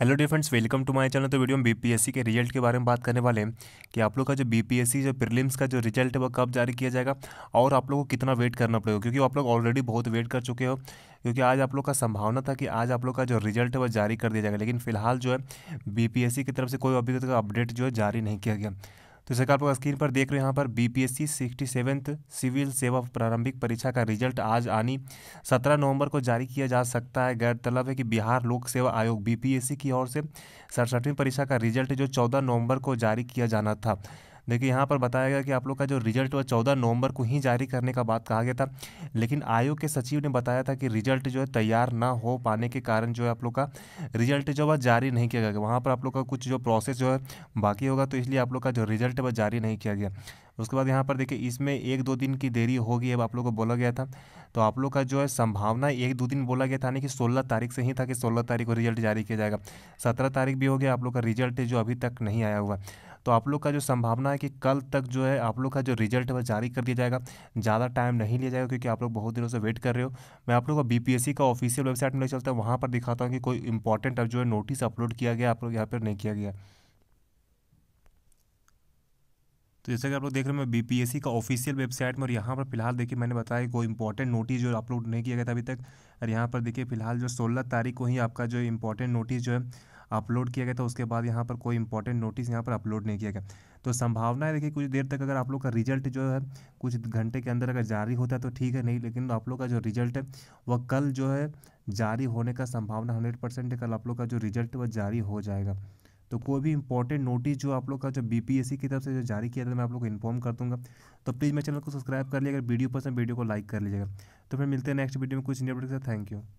hello dear friends welcome to my channel तो video में BPSC के रिजल्ट के बारे में बात करने वाले हैं कि आप लोग का जो बीपीएससी जो प्रीलिम्स का जो रिजल्ट है वो कब जारी किया जाएगा और आप लोगों को कितना वेट करना पड़ेगा क्योंकि आप लोग ऑलरेडी बहुत वेट कर चुके हो क्योंकि आज आप लोग का संभावना था कि आज आप लोग का जो रिजल्ट है वो जारी कर दिया जाएगा लेकिन फिलहाल जो है बी की तरफ से कोई अभी तक अपडेट जो है जारी नहीं किया गया तो जैसे आप स्क्रीन पर देख रहे हैं यहाँ पर B P S C sixty seventh civil सेवा प्रारंभिक परीक्षा का रिजल्ट आज आनी सत्रह नवंबर को जारी किया जा सकता है गौरतलब है कि बिहार लोक सेवा आयोग बी पी एस सी की ओर से सड़सठवीं परीक्षा का रिजल्ट जो चौदह नवंबर को जारी किया जाना था देखिए यहाँ पर बताया गया कि आप लोग का जो रिजल्ट वो चौदह नवंबर को ही जारी करने का बात कहा गया था लेकिन आयोग के सचिव ने बताया था कि रिजल्ट जो है तैयार ना हो पाने के कारण जो है आप लोग का रिजल्ट जो है जारी नहीं किया गया वहाँ पर आप लोग का कुछ जो प्रोसेस जो है बाकी होगा तो इसलिए आप लोग का जो रिजल्ट है वह जारी नहीं किया गया उसके बाद यहाँ पर देखिए इसमें एक दो दिन की देरी होगी अब आप लोग को बोला गया था तो आप लोग का जो है संभावना एक दो दिन बोला गया था यानी कि सोलह तारीख से ही था कि सोलह तारीख को रिजल्ट जारी किया जाएगा सत्रह तारीख भी हो गया आप लोग का रिजल्ट जो अभी तक नहीं आया हुआ तो आप लोग का जो संभावना है कि कल तक जो है आप लोग का जो रिजल्ट है वह जारी कर दिया जाएगा ज़्यादा टाइम नहीं लिया जाएगा क्योंकि आप लोग बहुत दिनों से वेट कर रहे हो मैं आप लोग को बी का ऑफिशियल वेबसाइट में ले चलता हूँ वहाँ पर दिखाता हूँ कि कोई इंपॉर्टेंट अब जो है नोटिस अपलोड किया गया आप लोग यहाँ पर नहीं किया गया तो जैसे कि आप लोग देख रहे हो मैं बीपीएससी का ऑफिशियल वेबसाइट में और यहाँ पर फिलहाल देखिए मैंने बताया कि कोई इंपॉर्टेंट नोटिस जो अपलोड नहीं किया गया था अभी तक और यहाँ पर देखिए फिलहाल जो सोलह तारीख को ही आपका जो इंपॉर्टेंट नोटिस जो है अपलोड किया गया था उसके बाद यहाँ पर कोई इंपॉर्टेंट नोटिस यहाँ पर अपलोड नहीं किया गया तो संभावना है देखिए कुछ देर तक अगर आप लोग का रिजल्ट जो है कुछ घंटे के अंदर अगर जारी होता है तो ठीक है नहीं लेकिन आप लोग का जो रिजल्ट है वह कल जो है जारी होने का संभावना हंड्रेड परसेंट कल आप लोग का जो रिजल्ट वह जारी हो जाएगा तो कोई भी इंपॉर्टेंट नोटिस जो आप लोग का जो बीपीएससी की तरफ से जो जारी किया था मैं आप लोग को इन्फॉर्म कर दूंगा तो प्लीज़ मेरे चैनल को सब्सक्राइब कर लीजिएगा वीडियो पसंद वीडियो को लाइक कर लीजिएगा तो फिर मिलते हैं नेक्स्ट वीडियो में कुछ नहीं थैंक यू